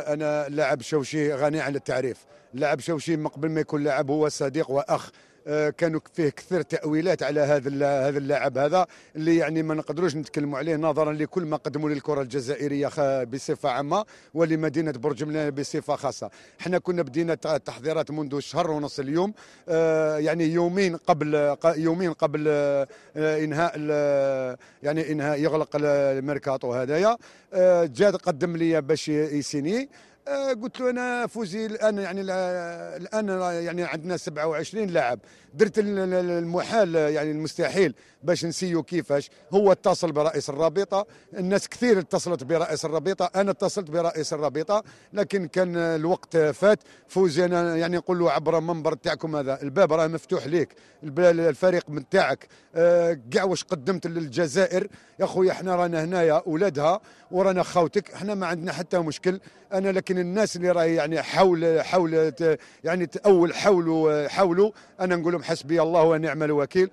انا لاعب شوشي غني عن التعريف لاعب شوشي قبل ما يكون لاعب هو صديق واخ آه، كانوا فيه كثير تاويلات على هذا هذا اللاعب هذا اللي يعني ما نقدروش نتكلموا عليه نظرا لكل ما قدموا للكره الجزائريه بصفه عامه ولمدينه برج ملان بصفه خاصه احنا كنا بدينا التحضيرات منذ شهر ونص اليوم آه، يعني يومين قبل يومين قبل آه، انهاء يعني انهاء يغلق الميركاتو هذايا جاد قدم لي باش يسيني آه، قلت له انا فوزي الان يعني الان يعني عندنا 27 لاعب درت المحال يعني المستحيل باش نسيو كيفاش هو اتصل برئيس الرابطه الناس كثير اتصلت برئيس الرابطه انا اتصلت برئيس الرابطه لكن كان الوقت فات فوزي انا يعني نقول له عبر المنبر تاعكم هذا الباب راه مفتوح ليك الفريق من تاعك كاع آه، واش قدمت للجزائر يا خويا احنا رانا هنايا اولادها ورانا خاوتك احنا ما عندنا حتى مشكل انا لكن لكن الناس اللي راهي يعني حول حول يعني تاول حوله حوله انا نقول لهم حسبي الله ونعم الوكيل